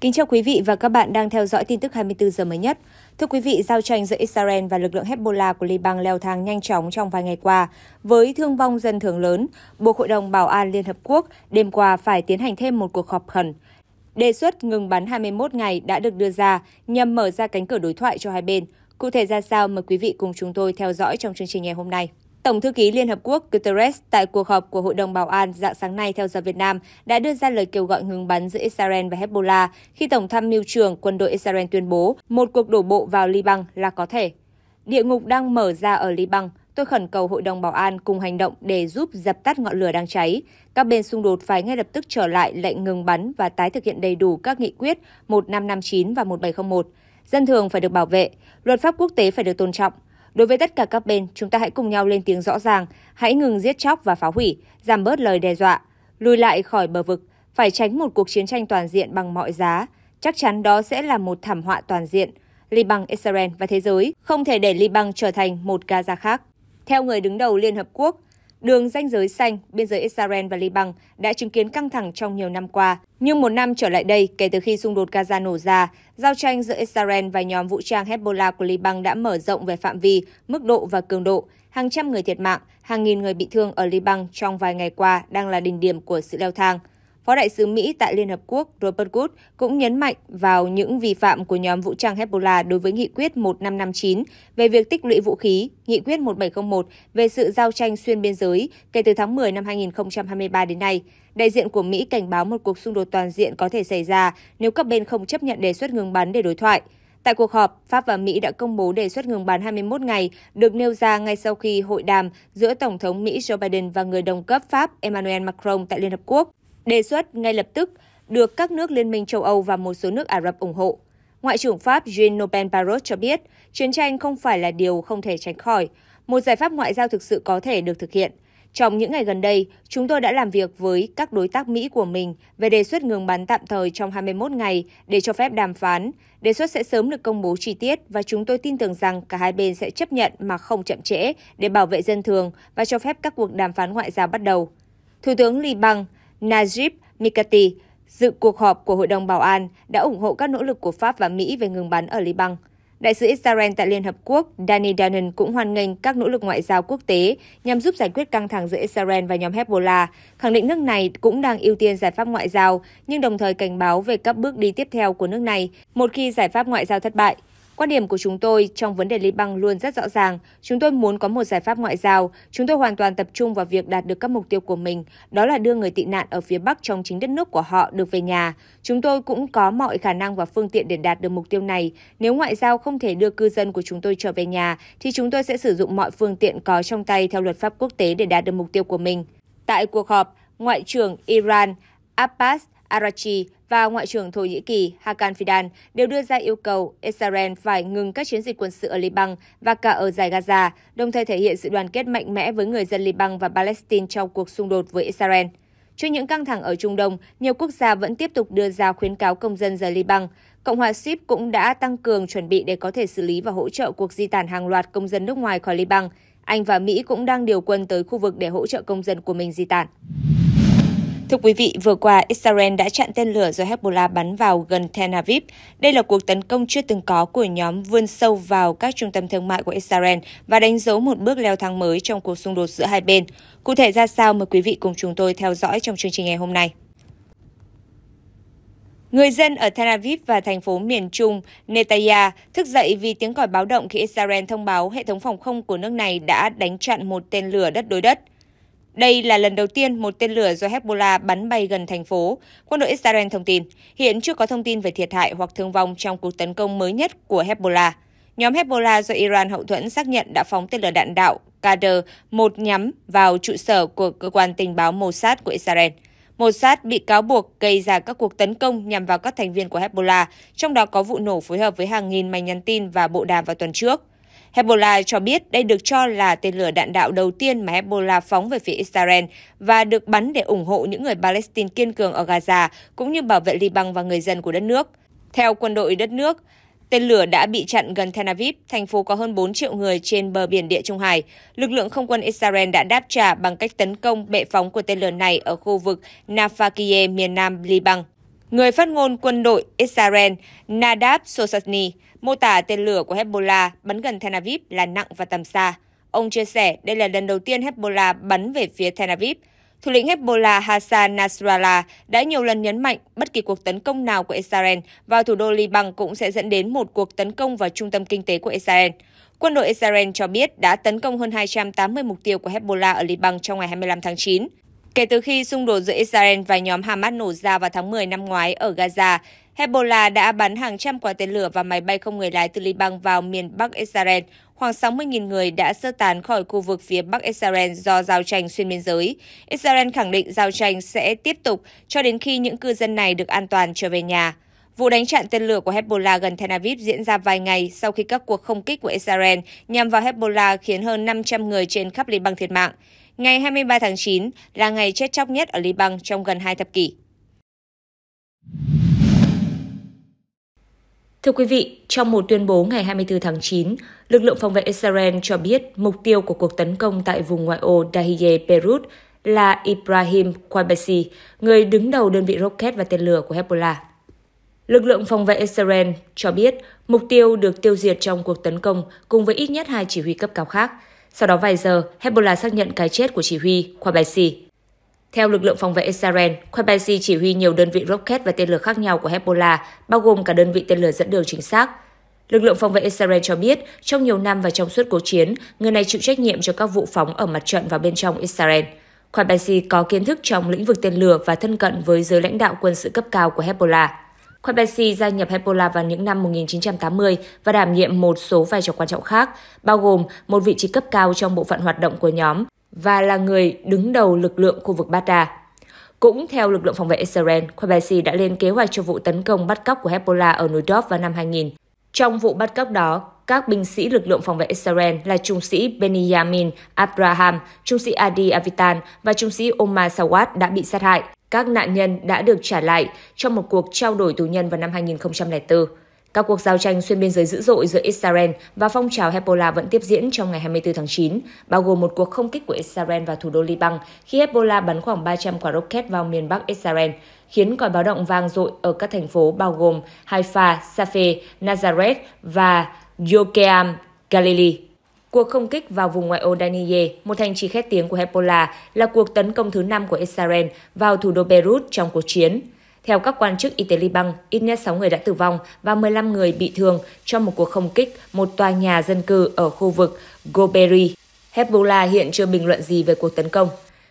Kính chào quý vị và các bạn đang theo dõi tin tức 24 giờ mới nhất. Thưa quý vị, giao tranh giữa Israel và lực lượng Hezbollah của Liban leo thang nhanh chóng trong vài ngày qua, với thương vong dân thường lớn, buộc Hội đồng Bảo an Liên Hợp Quốc đêm qua phải tiến hành thêm một cuộc họp khẩn. Đề xuất ngừng bắn 21 ngày đã được đưa ra nhằm mở ra cánh cửa đối thoại cho hai bên. Cụ thể ra sao mời quý vị cùng chúng tôi theo dõi trong chương trình ngày hôm nay. Tổng thư ký Liên Hợp Quốc Guterres tại cuộc họp của Hội đồng Bảo an dạng sáng nay theo giờ Việt Nam đã đưa ra lời kêu gọi ngừng bắn giữa Israel và Hezbollah khi Tổng tham mưu trưởng quân đội Israel tuyên bố một cuộc đổ bộ vào Liban là có thể. Địa ngục đang mở ra ở Liban, tôi khẩn cầu Hội đồng Bảo an cùng hành động để giúp dập tắt ngọn lửa đang cháy. Các bên xung đột phải ngay lập tức trở lại lệnh ngừng bắn và tái thực hiện đầy đủ các nghị quyết 1559 và 1701. Dân thường phải được bảo vệ, luật pháp quốc tế phải được tôn trọng, Đối với tất cả các bên, chúng ta hãy cùng nhau lên tiếng rõ ràng, hãy ngừng giết chóc và phá hủy, giảm bớt lời đe dọa, lùi lại khỏi bờ vực, phải tránh một cuộc chiến tranh toàn diện bằng mọi giá. Chắc chắn đó sẽ là một thảm họa toàn diện. Liban, Israel và thế giới không thể để Liban trở thành một Gaza khác. Theo người đứng đầu Liên Hợp Quốc, Đường ranh giới xanh, biên giới Israel và Liban đã chứng kiến căng thẳng trong nhiều năm qua. Nhưng một năm trở lại đây, kể từ khi xung đột Gaza nổ ra, giao tranh giữa Israel và nhóm vũ trang Hezbollah của Liban đã mở rộng về phạm vi, mức độ và cường độ. Hàng trăm người thiệt mạng, hàng nghìn người bị thương ở Liban trong vài ngày qua đang là đỉnh điểm của sự leo thang. Phó đại sứ Mỹ tại Liên Hợp Quốc Robert Good cũng nhấn mạnh vào những vi phạm của nhóm vũ trang Hezbollah đối với nghị quyết 1559 về việc tích lũy vũ khí, nghị quyết 1701 về sự giao tranh xuyên biên giới kể từ tháng 10 năm 2023 đến nay. Đại diện của Mỹ cảnh báo một cuộc xung đột toàn diện có thể xảy ra nếu các bên không chấp nhận đề xuất ngừng bắn để đối thoại. Tại cuộc họp, Pháp và Mỹ đã công bố đề xuất ngừng bắn 21 ngày, được nêu ra ngay sau khi hội đàm giữa Tổng thống Mỹ Joe Biden và người đồng cấp Pháp Emmanuel Macron tại Liên Hợp Quốc. Đề xuất ngay lập tức được các nước Liên minh châu Âu và một số nước Ả Rập ủng hộ. Ngoại trưởng Pháp Jean noël Barrot cho biết, chiến tranh không phải là điều không thể tránh khỏi. Một giải pháp ngoại giao thực sự có thể được thực hiện. Trong những ngày gần đây, chúng tôi đã làm việc với các đối tác Mỹ của mình về đề xuất ngừng bắn tạm thời trong 21 ngày để cho phép đàm phán. Đề xuất sẽ sớm được công bố chi tiết và chúng tôi tin tưởng rằng cả hai bên sẽ chấp nhận mà không chậm trễ để bảo vệ dân thường và cho phép các cuộc đàm phán ngoại giao bắt đầu. Thủ tướng Liban Najib Mikati dự cuộc họp của Hội đồng Bảo an đã ủng hộ các nỗ lực của Pháp và Mỹ về ngừng bắn ở Liban. Đại sứ Israel tại Liên Hợp Quốc Danny Danan cũng hoan nghênh các nỗ lực ngoại giao quốc tế nhằm giúp giải quyết căng thẳng giữa Israel và nhóm Hezbollah, khẳng định nước này cũng đang ưu tiên giải pháp ngoại giao, nhưng đồng thời cảnh báo về các bước đi tiếp theo của nước này một khi giải pháp ngoại giao thất bại. Quan điểm của chúng tôi trong vấn đề Liban luôn rất rõ ràng. Chúng tôi muốn có một giải pháp ngoại giao. Chúng tôi hoàn toàn tập trung vào việc đạt được các mục tiêu của mình, đó là đưa người tị nạn ở phía Bắc trong chính đất nước của họ được về nhà. Chúng tôi cũng có mọi khả năng và phương tiện để đạt được mục tiêu này. Nếu ngoại giao không thể đưa cư dân của chúng tôi trở về nhà, thì chúng tôi sẽ sử dụng mọi phương tiện có trong tay theo luật pháp quốc tế để đạt được mục tiêu của mình. Tại cuộc họp, Ngoại trưởng Iran Abbas Arachi và Ngoại trưởng Thổ Nhĩ Kỳ Hakan Fidan đều đưa ra yêu cầu Israel phải ngừng các chiến dịch quân sự ở Liban và cả ở giải Gaza, đồng thời thể hiện sự đoàn kết mạnh mẽ với người dân Liban và Palestine trong cuộc xung đột với Israel. Trước những căng thẳng ở Trung Đông, nhiều quốc gia vẫn tiếp tục đưa ra khuyến cáo công dân rời Liban. Cộng hòa Ship cũng đã tăng cường chuẩn bị để có thể xử lý và hỗ trợ cuộc di tản hàng loạt công dân nước ngoài khỏi Liban. Anh và Mỹ cũng đang điều quân tới khu vực để hỗ trợ công dân của mình di tản. Thưa quý vị, vừa qua, Israel đã chặn tên lửa do Hezbollah bắn vào gần Tel Aviv. Đây là cuộc tấn công chưa từng có của nhóm vươn sâu vào các trung tâm thương mại của Israel và đánh dấu một bước leo thang mới trong cuộc xung đột giữa hai bên. Cụ thể ra sao mời quý vị cùng chúng tôi theo dõi trong chương trình ngày hôm nay. Người dân ở Tel Aviv và thành phố miền Trung Netanya thức dậy vì tiếng còi báo động khi Israel thông báo hệ thống phòng không của nước này đã đánh chặn một tên lửa đất đối đất. Đây là lần đầu tiên một tên lửa do Hezbollah bắn bay gần thành phố, quân đội Israel thông tin. Hiện chưa có thông tin về thiệt hại hoặc thương vong trong cuộc tấn công mới nhất của Hezbollah. Nhóm Hezbollah do Iran hậu thuẫn xác nhận đã phóng tên lửa đạn đạo Qadr-1 nhắm vào trụ sở của cơ quan tình báo Mossad của Israel. Mossad bị cáo buộc gây ra các cuộc tấn công nhằm vào các thành viên của Hezbollah, trong đó có vụ nổ phối hợp với hàng nghìn máy nhắn tin và bộ đàm vào tuần trước. Hezbollah cho biết đây được cho là tên lửa đạn đạo đầu tiên mà Hezbollah phóng về phía Israel và được bắn để ủng hộ những người Palestine kiên cường ở Gaza cũng như bảo vệ Liban và người dân của đất nước. Theo quân đội đất nước, Tên lửa đã bị chặn gần Tel Aviv, thành phố có hơn 4 triệu người trên bờ biển Địa Trung Hải. Lực lượng không quân Israel đã đáp trả bằng cách tấn công bệ phóng của tên lửa này ở khu vực Nafakie, miền nam Liban. Người phát ngôn quân đội Israel Nadab Sosani Mô tả tên lửa của Hezbollah bắn gần Tel Aviv là nặng và tầm xa. Ông chia sẻ đây là lần đầu tiên Hezbollah bắn về phía Tel Aviv. Thủ lĩnh Hezbollah Hassan Nasrallah đã nhiều lần nhấn mạnh bất kỳ cuộc tấn công nào của Israel vào thủ đô Liban cũng sẽ dẫn đến một cuộc tấn công vào trung tâm kinh tế của Israel. Quân đội Israel cho biết đã tấn công hơn 280 mục tiêu của Hezbollah ở Liban trong ngày 25 tháng 9. Kể từ khi xung đột giữa Israel và nhóm Hamas nổ ra vào tháng 10 năm ngoái ở Gaza, Hezbollah đã bắn hàng trăm quả tên lửa và máy bay không người lái từ Liban vào miền Bắc Israel. Khoảng 60.000 người đã sơ tán khỏi khu vực phía Bắc Israel do giao tranh xuyên biên giới. Israel khẳng định giao tranh sẽ tiếp tục cho đến khi những cư dân này được an toàn trở về nhà. Vụ đánh chặn tên lửa của Hezbollah gần Tel Aviv diễn ra vài ngày sau khi các cuộc không kích của Israel nhằm vào Hezbollah khiến hơn 500 người trên khắp Liban thiệt mạng. Ngày 23 tháng 9 là ngày chết chóc nhất ở Liban trong gần hai thập kỷ. Thưa quý vị, trong một tuyên bố ngày 24 tháng 9, lực lượng phòng vệ Israel cho biết mục tiêu của cuộc tấn công tại vùng ngoại ô Dahiye Beirut là Ibrahim Quabbasi, người đứng đầu đơn vị rocket và tên lửa của Hezbollah. Lực lượng phòng vệ Israel cho biết mục tiêu được tiêu diệt trong cuộc tấn công cùng với ít nhất hai chỉ huy cấp cao khác. Sau đó vài giờ, Hezbollah xác nhận cái chết của chỉ huy Quabbasi. Theo lực lượng phòng vệ Israel, Khobaisi chỉ huy nhiều đơn vị rocket và tên lửa khác nhau của Hezbollah, bao gồm cả đơn vị tên lửa dẫn đường chính xác. Lực lượng phòng vệ Israel cho biết, trong nhiều năm và trong suốt cuộc chiến, người này chịu trách nhiệm cho các vụ phóng ở mặt trận và bên trong Israel. Khobaisi có kiến thức trong lĩnh vực tên lửa và thân cận với giới lãnh đạo quân sự cấp cao của Hezbollah. Khobaisi gia nhập Hezbollah vào những năm 1980 và đảm nhiệm một số vai trò quan trọng khác, bao gồm một vị trí cấp cao trong bộ phận hoạt động của nhóm và là người đứng đầu lực lượng khu vực Bata. Cũng theo lực lượng phòng vệ Israel, Khabesi đã lên kế hoạch cho vụ tấn công bắt cóc của Hezbollah ở núi Dov vào năm 2000. Trong vụ bắt cóc đó, các binh sĩ lực lượng phòng vệ Israel là trung sĩ Benjamin Abraham, trung sĩ Adi Avitan và trung sĩ Omar Sawad đã bị sát hại. Các nạn nhân đã được trả lại trong một cuộc trao đổi tù nhân vào năm 2004. Các cuộc giao tranh xuyên biên giới dữ dội giữa Israel và phong trào Hezbollah vẫn tiếp diễn trong ngày 24 tháng 9, bao gồm một cuộc không kích của Israel vào thủ đô Liban khi Hezbollah bắn khoảng 300 quả rocket vào miền Bắc Israel, khiến còi báo động vang dội ở các thành phố bao gồm Haifa, Safed, Nazareth và Yokeam, Galilee. Cuộc không kích vào vùng ngoại ô Daniye, một thành trì khét tiếng của Hezbollah, là cuộc tấn công thứ năm của Israel vào thủ đô Beirut trong cuộc chiến. Theo các quan chức y tế Liban, ít nhất 6 người đã tử vong và 15 người bị thương trong một cuộc không kích một tòa nhà dân cư ở khu vực Goberi. Hezbollah hiện chưa bình luận gì về cuộc tấn công.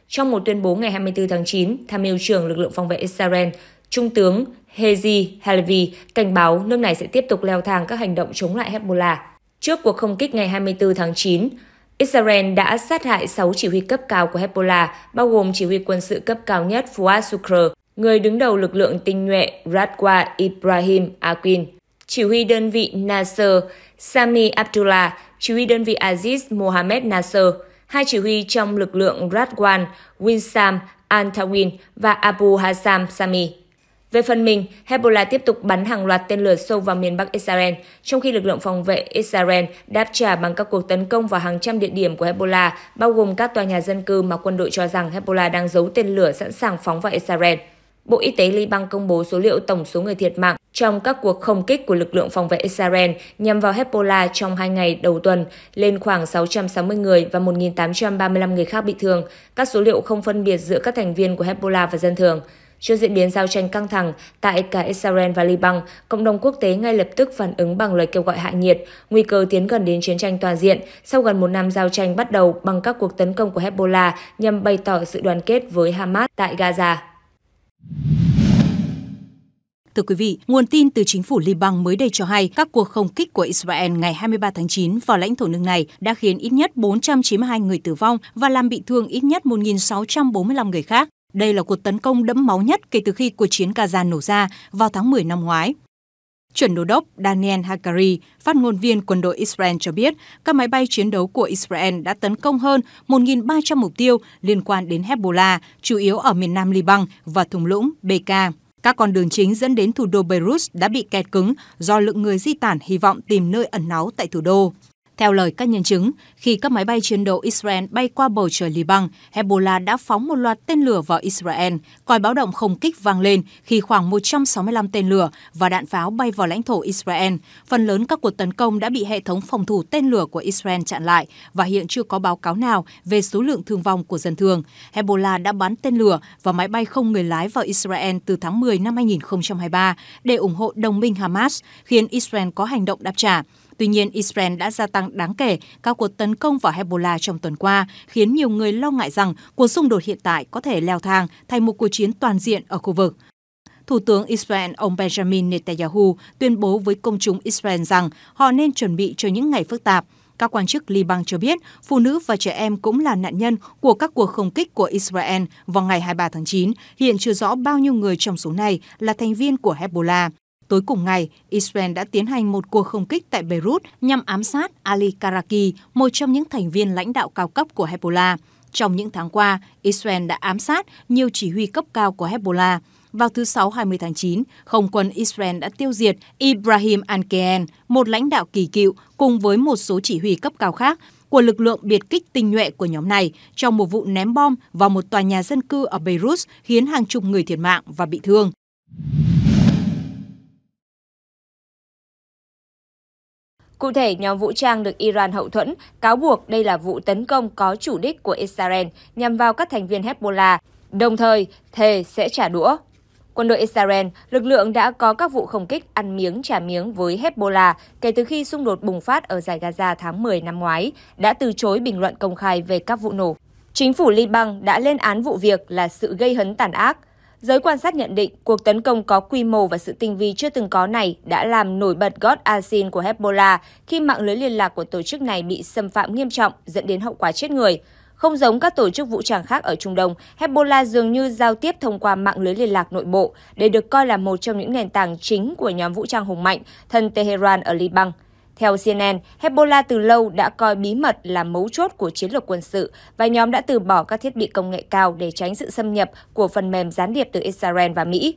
Trong một tuyên bố ngày 24 tháng 9, Tham mưu trưởng lực lượng phòng vệ Israel, Trung tướng Hezi Halevi cảnh báo nước này sẽ tiếp tục leo thang các hành động chống lại Hezbollah. Trước cuộc không kích ngày 24 tháng 9, Israel đã sát hại 6 chỉ huy cấp cao của Hezbollah, bao gồm chỉ huy quân sự cấp cao nhất Fuad Sukr người đứng đầu lực lượng tinh nhuệ Radwa Ibrahim Aquin, chỉ huy đơn vị Nasser Sami Abdullah, chỉ huy đơn vị Aziz Mohammed Nasser, hai chỉ huy trong lực lượng Radwan Winsam Antawin và Abu Hassam Sami. Về phần mình, Hezbollah tiếp tục bắn hàng loạt tên lửa sâu vào miền Bắc Israel, trong khi lực lượng phòng vệ Israel đáp trả bằng các cuộc tấn công vào hàng trăm địa điểm của Hezbollah, bao gồm các tòa nhà dân cư mà quân đội cho rằng Hezbollah đang giấu tên lửa sẵn sàng phóng vào Israel. Bộ Y tế Liban công bố số liệu tổng số người thiệt mạng trong các cuộc không kích của lực lượng phòng vệ Israel nhằm vào Hezbollah trong hai ngày đầu tuần lên khoảng 660 người và 1.835 người khác bị thương. Các số liệu không phân biệt giữa các thành viên của Hezbollah và dân thường. Trước diễn biến giao tranh căng thẳng tại cả Israel và Liban, cộng đồng quốc tế ngay lập tức phản ứng bằng lời kêu gọi hạ nhiệt, nguy cơ tiến gần đến chiến tranh toàn diện sau gần một năm giao tranh bắt đầu bằng các cuộc tấn công của Hezbollah nhằm bày tỏ sự đoàn kết với Hamas tại Gaza. Thưa quý vị, nguồn tin từ chính phủ Liban mới đây cho hay các cuộc không kích của Israel ngày 23 tháng 9 vào lãnh thổ nước này đã khiến ít nhất 492 người tử vong và làm bị thương ít nhất 1.645 người khác. Đây là cuộc tấn công đẫm máu nhất kể từ khi cuộc chiến Gaza nổ ra vào tháng 10 năm ngoái. Chuẩn đô đốc Daniel Hagari, phát ngôn viên quân đội Israel cho biết, các máy bay chiến đấu của Israel đã tấn công hơn 1.300 mục tiêu liên quan đến Hezbollah, chủ yếu ở miền nam Liban và thung lũng Bekaa. Các con đường chính dẫn đến thủ đô Beirut đã bị kẹt cứng do lượng người di tản hy vọng tìm nơi ẩn náu tại thủ đô. Theo lời các nhân chứng, khi các máy bay chiến đấu Israel bay qua bầu trời Liban, Hezbollah đã phóng một loạt tên lửa vào Israel. Còi báo động không kích vang lên khi khoảng 165 tên lửa và đạn pháo bay vào lãnh thổ Israel. Phần lớn các cuộc tấn công đã bị hệ thống phòng thủ tên lửa của Israel chặn lại và hiện chưa có báo cáo nào về số lượng thương vong của dân thường. Hezbollah đã bắn tên lửa và máy bay không người lái vào Israel từ tháng 10 năm 2023 để ủng hộ đồng minh Hamas, khiến Israel có hành động đáp trả. Tuy nhiên, Israel đã gia tăng đáng kể các cuộc tấn công vào Hezbollah trong tuần qua, khiến nhiều người lo ngại rằng cuộc xung đột hiện tại có thể leo thang thành một cuộc chiến toàn diện ở khu vực. Thủ tướng Israel ông Benjamin Netanyahu tuyên bố với công chúng Israel rằng họ nên chuẩn bị cho những ngày phức tạp. Các quan chức Liban cho biết phụ nữ và trẻ em cũng là nạn nhân của các cuộc không kích của Israel vào ngày 23 tháng 9. Hiện chưa rõ bao nhiêu người trong số này là thành viên của Hezbollah. Tối cùng ngày, Israel đã tiến hành một cuộc không kích tại Beirut nhằm ám sát Ali Karaki, một trong những thành viên lãnh đạo cao cấp của Hezbollah. Trong những tháng qua, Israel đã ám sát nhiều chỉ huy cấp cao của Hezbollah. Vào thứ Sáu 20 tháng 9, không quân Israel đã tiêu diệt Ibrahim Ankeen, một lãnh đạo kỳ cựu, cùng với một số chỉ huy cấp cao khác của lực lượng biệt kích tinh nhuệ của nhóm này trong một vụ ném bom vào một tòa nhà dân cư ở Beirut khiến hàng chục người thiệt mạng và bị thương. Cụ thể, nhóm vũ trang được Iran hậu thuẫn cáo buộc đây là vụ tấn công có chủ đích của Israel nhằm vào các thành viên Hezbollah, đồng thời thề sẽ trả đũa. Quân đội Israel, lực lượng đã có các vụ không kích ăn miếng trả miếng với Hezbollah kể từ khi xung đột bùng phát ở giải Gaza tháng 10 năm ngoái, đã từ chối bình luận công khai về các vụ nổ. Chính phủ Liban đã lên án vụ việc là sự gây hấn tàn ác. Giới quan sát nhận định cuộc tấn công có quy mô và sự tinh vi chưa từng có này đã làm nổi bật gót asin của Hezbollah khi mạng lưới liên lạc của tổ chức này bị xâm phạm nghiêm trọng dẫn đến hậu quả chết người. Không giống các tổ chức vũ trang khác ở Trung Đông, Hezbollah dường như giao tiếp thông qua mạng lưới liên lạc nội bộ để được coi là một trong những nền tảng chính của nhóm vũ trang hùng mạnh thân Tehran ở Liban. Theo CNN, Hezbollah từ lâu đã coi bí mật là mấu chốt của chiến lược quân sự và nhóm đã từ bỏ các thiết bị công nghệ cao để tránh sự xâm nhập của phần mềm gián điệp từ Israel và Mỹ.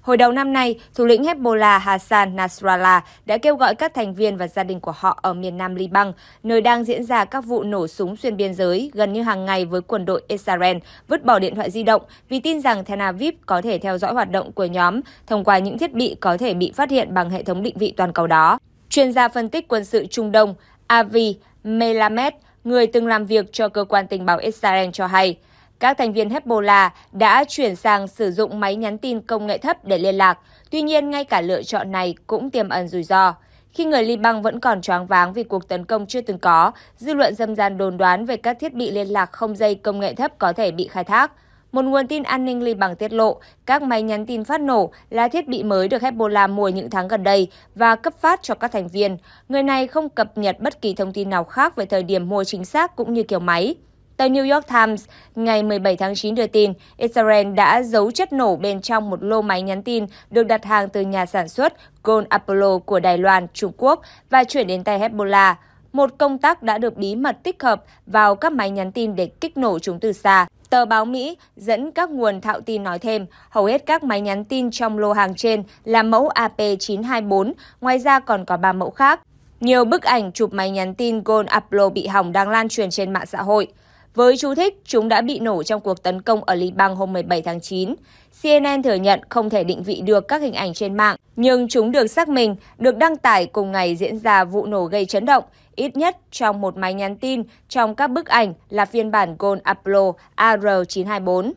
Hồi đầu năm nay, thủ lĩnh Hezbollah Hassan Nasrallah đã kêu gọi các thành viên và gia đình của họ ở miền nam Liban, nơi đang diễn ra các vụ nổ súng xuyên biên giới gần như hàng ngày với quân đội Israel, vứt bỏ điện thoại di động vì tin rằng Tel Aviv có thể theo dõi hoạt động của nhóm thông qua những thiết bị có thể bị phát hiện bằng hệ thống định vị toàn cầu đó chuyên gia phân tích quân sự Trung Đông Avi Melamed, người từng làm việc cho cơ quan tình báo Israel cho hay, các thành viên Hezbollah đã chuyển sang sử dụng máy nhắn tin công nghệ thấp để liên lạc. Tuy nhiên, ngay cả lựa chọn này cũng tiềm ẩn rủi ro. Khi người Liban vẫn còn choáng váng vì cuộc tấn công chưa từng có, dư luận dâm gian đồn đoán về các thiết bị liên lạc không dây công nghệ thấp có thể bị khai thác. Một nguồn tin an ninh Liban tiết lộ, các máy nhắn tin phát nổ là thiết bị mới được Hezbollah mua những tháng gần đây và cấp phát cho các thành viên. Người này không cập nhật bất kỳ thông tin nào khác về thời điểm mua chính xác cũng như kiểu máy. Tờ New York Times ngày 17 tháng 9 đưa tin Israel đã giấu chất nổ bên trong một lô máy nhắn tin được đặt hàng từ nhà sản xuất Gold Apollo của Đài Loan, Trung Quốc và chuyển đến tay Hezbollah một công tác đã được bí mật tích hợp vào các máy nhắn tin để kích nổ chúng từ xa. Tờ báo Mỹ dẫn các nguồn thạo tin nói thêm, hầu hết các máy nhắn tin trong lô hàng trên là mẫu AP924, ngoài ra còn có 3 mẫu khác. Nhiều bức ảnh chụp máy nhắn tin Gold Apollo bị hỏng đang lan truyền trên mạng xã hội. Với chú thích, chúng đã bị nổ trong cuộc tấn công ở Liban hôm 17 tháng 9. CNN thừa nhận không thể định vị được các hình ảnh trên mạng, nhưng chúng được xác minh, được đăng tải cùng ngày diễn ra vụ nổ gây chấn động, ít nhất trong một máy nhắn tin trong các bức ảnh là phiên bản Gold Apollo AR924.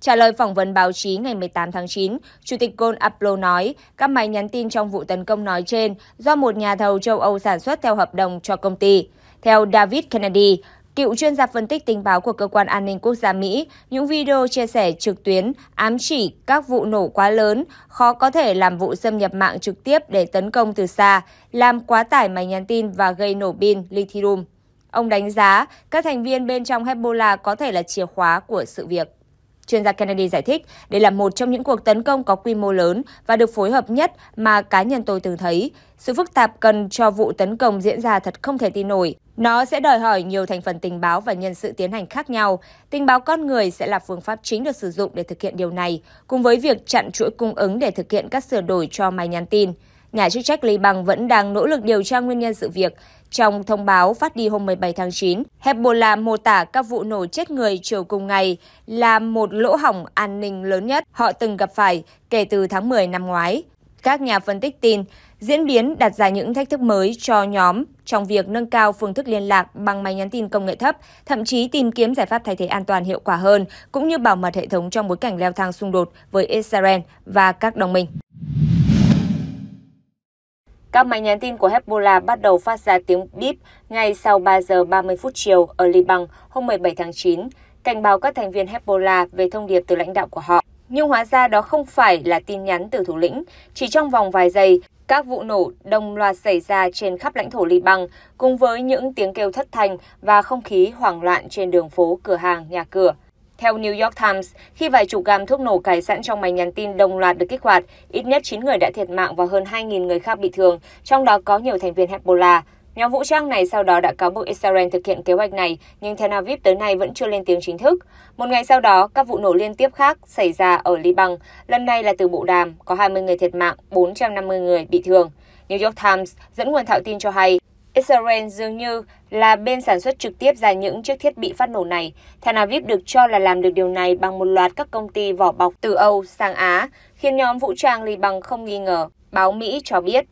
Trả lời phỏng vấn báo chí ngày 18 tháng 9, Chủ tịch Gold Apollo nói các máy nhắn tin trong vụ tấn công nói trên do một nhà thầu châu Âu sản xuất theo hợp đồng cho công ty. Theo David Kennedy, Cựu chuyên gia phân tích tình báo của Cơ quan An ninh Quốc gia Mỹ, những video chia sẻ trực tuyến ám chỉ các vụ nổ quá lớn, khó có thể làm vụ xâm nhập mạng trực tiếp để tấn công từ xa, làm quá tải máy nhắn tin và gây nổ pin lithium. Ông đánh giá các thành viên bên trong Hezbollah có thể là chìa khóa của sự việc chuyên gia Kennedy giải thích, đây là một trong những cuộc tấn công có quy mô lớn và được phối hợp nhất mà cá nhân tôi từng thấy. Sự phức tạp cần cho vụ tấn công diễn ra thật không thể tin nổi. Nó sẽ đòi hỏi nhiều thành phần tình báo và nhân sự tiến hành khác nhau. Tình báo con người sẽ là phương pháp chính được sử dụng để thực hiện điều này, cùng với việc chặn chuỗi cung ứng để thực hiện các sửa đổi cho máy nhắn tin. Nhà chức trách Liban vẫn đang nỗ lực điều tra nguyên nhân sự việc. Trong thông báo phát đi hôm 17 tháng 9, Hezbollah mô tả các vụ nổ chết người chiều cùng ngày là một lỗ hỏng an ninh lớn nhất họ từng gặp phải kể từ tháng 10 năm ngoái. Các nhà phân tích tin, diễn biến đặt ra những thách thức mới cho nhóm trong việc nâng cao phương thức liên lạc bằng máy nhắn tin công nghệ thấp, thậm chí tìm kiếm giải pháp thay thế an toàn hiệu quả hơn, cũng như bảo mật hệ thống trong bối cảnh leo thang xung đột với Israel và các đồng minh. Các máy nhắn tin của Hezbollah bắt đầu phát ra tiếng bíp ngay sau 3 giờ 30 phút chiều ở Liban hôm 17 tháng 9, cảnh báo các thành viên Hezbollah về thông điệp từ lãnh đạo của họ. Nhưng hóa ra đó không phải là tin nhắn từ thủ lĩnh. Chỉ trong vòng vài giây, các vụ nổ đồng loạt xảy ra trên khắp lãnh thổ Liban, cùng với những tiếng kêu thất thanh và không khí hoảng loạn trên đường phố, cửa hàng, nhà cửa. Theo New York Times, khi vài chục gam thuốc nổ cài sẵn trong máy nhắn tin đồng loạt được kích hoạt, ít nhất 9 người đã thiệt mạng và hơn 2.000 người khác bị thương, trong đó có nhiều thành viên Hezbollah. Nhóm vũ trang này sau đó đã cáo buộc Israel thực hiện kế hoạch này, nhưng Tel Aviv tới nay vẫn chưa lên tiếng chính thức. Một ngày sau đó, các vụ nổ liên tiếp khác xảy ra ở Liban, lần này là từ bộ đàm, có 20 người thiệt mạng, 450 người bị thương. New York Times dẫn nguồn thạo tin cho hay, Israel dường như là bên sản xuất trực tiếp ra những chiếc thiết bị phát nổ này. Tel Aviv được cho là làm được điều này bằng một loạt các công ty vỏ bọc từ Âu sang Á, khiến nhóm vũ trang bằng không nghi ngờ, báo Mỹ cho biết.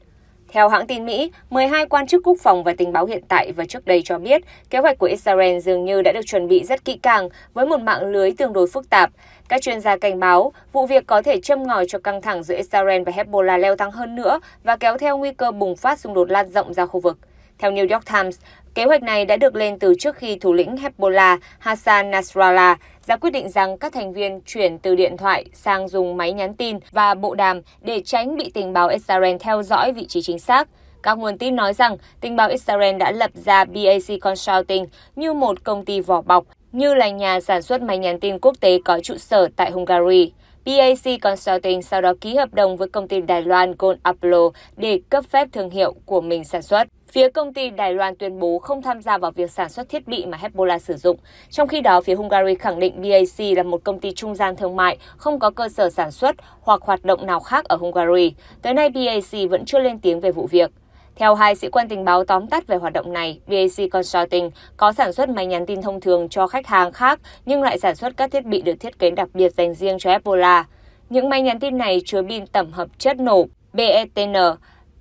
Theo hãng tin Mỹ, 12 quan chức quốc phòng và tình báo hiện tại và trước đây cho biết kế hoạch của Israel dường như đã được chuẩn bị rất kỹ càng với một mạng lưới tương đối phức tạp. Các chuyên gia cảnh báo vụ việc có thể châm ngòi cho căng thẳng giữa Israel và Hezbollah leo thang hơn nữa và kéo theo nguy cơ bùng phát xung đột lan rộng ra khu vực. Theo New York Times, kế hoạch này đã được lên từ trước khi thủ lĩnh Hezbollah Hassan Nasrallah ra quyết định rằng các thành viên chuyển từ điện thoại sang dùng máy nhắn tin và bộ đàm để tránh bị tình báo Israel theo dõi vị trí chính xác. Các nguồn tin nói rằng tình báo Israel đã lập ra BAC Consulting như một công ty vỏ bọc, như là nhà sản xuất máy nhắn tin quốc tế có trụ sở tại Hungary. BAC Consulting sau đó ký hợp đồng với công ty Đài Loan Gold Apollo để cấp phép thương hiệu của mình sản xuất. Phía công ty Đài Loan tuyên bố không tham gia vào việc sản xuất thiết bị mà Hezbollah sử dụng. Trong khi đó, phía Hungary khẳng định BAC là một công ty trung gian thương mại, không có cơ sở sản xuất hoặc hoạt động nào khác ở Hungary. Tới nay, BAC vẫn chưa lên tiếng về vụ việc. Theo hai sĩ quan tình báo tóm tắt về hoạt động này, BAC Consulting có sản xuất máy nhắn tin thông thường cho khách hàng khác nhưng lại sản xuất các thiết bị được thiết kế đặc biệt dành riêng cho Ebola. Những máy nhắn tin này chứa pin tẩm hợp chất nổ BETN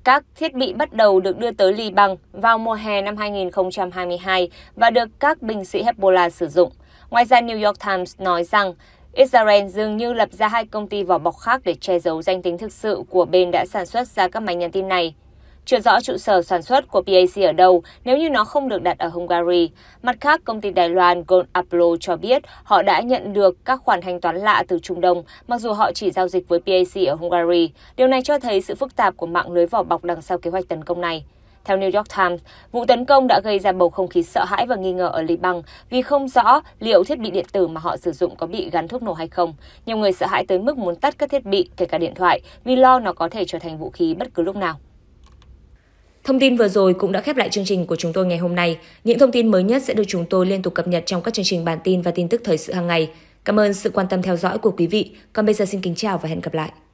các thiết bị bắt đầu được đưa tới Liban vào mùa hè năm 2022 và được các binh sĩ Hezbollah sử dụng. Ngoài ra, New York Times nói rằng Israel dường như lập ra hai công ty vỏ bọc khác để che giấu danh tính thực sự của bên đã sản xuất ra các máy nhắn tin này chưa rõ trụ sở sản xuất của PAC ở đâu nếu như nó không được đặt ở Hungary. Mặt khác, công ty Đài Loan Gold Apollo cho biết họ đã nhận được các khoản thanh toán lạ từ Trung Đông, mặc dù họ chỉ giao dịch với PAC ở Hungary. Điều này cho thấy sự phức tạp của mạng lưới vỏ bọc đằng sau kế hoạch tấn công này. Theo New York Times, vụ tấn công đã gây ra bầu không khí sợ hãi và nghi ngờ ở Liban vì không rõ liệu thiết bị điện tử mà họ sử dụng có bị gắn thuốc nổ hay không. Nhiều người sợ hãi tới mức muốn tắt các thiết bị, kể cả điện thoại, vì lo nó có thể trở thành vũ khí bất cứ lúc nào. Thông tin vừa rồi cũng đã khép lại chương trình của chúng tôi ngày hôm nay. Những thông tin mới nhất sẽ được chúng tôi liên tục cập nhật trong các chương trình bản tin và tin tức thời sự hàng ngày. Cảm ơn sự quan tâm theo dõi của quý vị. Còn bây giờ xin kính chào và hẹn gặp lại.